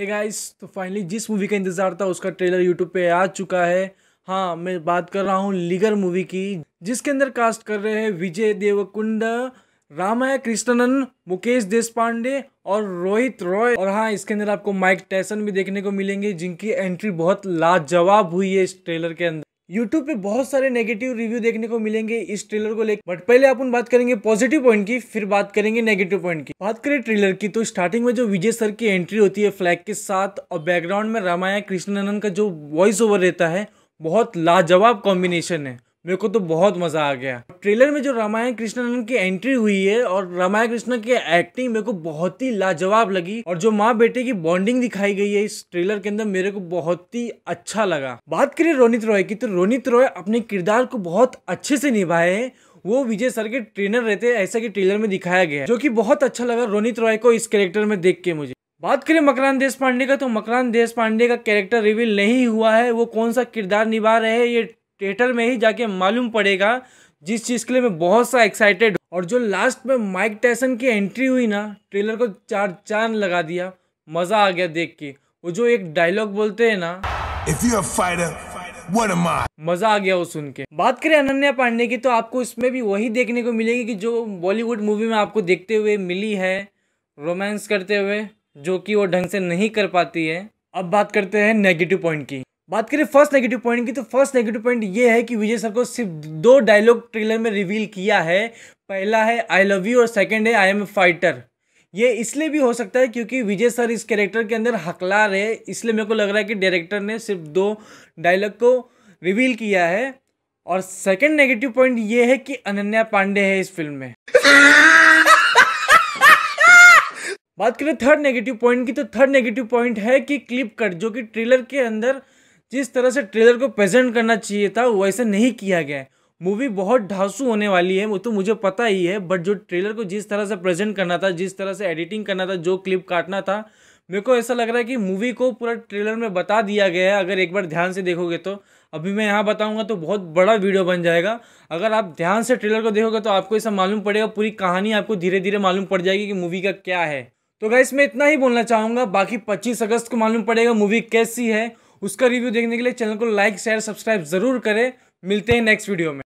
hey guys तो finally जिस movie का इंतज़ार था उसका ट्रेलर यूट्यूब पे आ चुका है हाँ मैं बात कर रहा हूँ लीगर मूवी की जिसके अंदर कास्ट कर रहे हैं विजय देवकुंड रामाया कृष्णनन मुकेश देश पांडे और रोहित रॉय और हाँ इसके अंदर आपको माइक टैसन भी देखने को मिलेंगे जिनकी एंट्री बहुत लाजवाब हुई है इस ट्रेलर के अंदर यूट्यूब पे बहुत सारे नेगेटिव रिव्यू देखने को मिलेंगे इस ट्रेलर को लेकर बट पहले अपन बात करेंगे पॉजिटिव पॉइंट की फिर बात करेंगे नेगेटिव पॉइंट की बात करें ट्रेलर की तो स्टार्टिंग में जो विजय सर की एंट्री होती है फ्लैग के साथ और बैकग्राउंड में रामायण कृष्णानंद का जो वॉइस ओवर रहता है बहुत लाजवाब कॉम्बिनेशन है मेरे को तो बहुत मज़ा आ गया ट्रेलर में जो रामायण कृष्णन की एंट्री हुई है और रामायण कृष्ण की एक्टिंग मेरे को बहुत ही लाजवाब लगी और जो माँ बेटे की बॉन्डिंग दिखाई गई है इस ट्रेलर के अंदर मेरे को बहुत ही अच्छा लगा बात करें रोनित रॉय की तो रोनित रॉय अपने किरदार को बहुत अच्छे से निभाए है वो विजय सर के ट्रेनर रहते हैं ऐसा की ट्रेलर में दिखाया गया जो की बहुत अच्छा लगा रोनित रॉय को इस कैरेक्टर में देख के मुझे बात करें मकरान देश पांडे का तो मकरान देश पांडे का कैरेक्टर रिवील नहीं हुआ है वो कौन सा किरदार निभा रहे हैं ये थिएटर में ही जाके मालूम पड़ेगा जिस चीज़ के लिए मैं बहुत सा एक्साइटेड और जो लास्ट में माइक टैसन की एंट्री हुई ना ट्रेलर को चार चांद लगा दिया मज़ा आ गया देख के वो जो एक डायलॉग बोलते हैं ना If you're a fighter, मजा आ गया वो सुन के बात करें अनन्या पांडे की तो आपको इसमें भी वही देखने को मिलेगी कि जो बॉलीवुड मूवी में आपको देखते हुए मिली है रोमांस करते हुए जो कि वो ढंग से नहीं कर पाती है अब बात करते हैं नेगेटिव पॉइंट की बात करें फर्स्ट नेगेटिव पॉइंट की तो फर्स्ट नेगेटिव पॉइंट ये है कि विजय सर को सिर्फ दो डायलॉग ट्रेलर में रिवील किया है पहला है आई लव यू और सेकंड है आई एम ए फाइटर ये इसलिए भी हो सकता है क्योंकि विजय सर इस कैरेक्टर के अंदर हकलार है इसलिए मेरे को लग रहा है कि डायरेक्टर ने सिर्फ दो डायलॉग को रिवील किया है और सेकंड नेगेटिव पॉइंट ये है कि अनन्या पांडे है इस फिल्म में बात करें थर्ड नेगेटिव पॉइंट की तो थर्ड नेगेटिव पॉइंट है कि क्लिप कट जो कि ट्रेलर के अंदर जिस तरह से ट्रेलर को प्रेजेंट करना चाहिए था वैसे नहीं किया गया है मूवी बहुत ढांसू होने वाली है वो तो मुझे पता ही है बट जो ट्रेलर को जिस तरह से प्रेजेंट करना था जिस तरह से एडिटिंग करना था जो क्लिप काटना था मेरे को ऐसा लग रहा है कि मूवी को पूरा ट्रेलर में बता दिया गया है अगर एक बार ध्यान से देखोगे तो अभी मैं यहाँ बताऊँगा तो बहुत बड़ा वीडियो बन जाएगा अगर आप ध्यान से ट्रेलर को देखोगे तो आपको ऐसा मालूम पड़ेगा पूरी कहानी आपको धीरे धीरे मालूम पड़ जाएगी कि मूवी का क्या है तो गाइस मैं इतना ही बोलना चाहूँगा बाकी पच्चीस अगस्त को मालूम पड़ेगा मूवी कैसी है उसका रिव्यू देखने के लिए चैनल को लाइक शेयर सब्सक्राइब ज़रूर करें मिलते हैं नेक्स्ट वीडियो में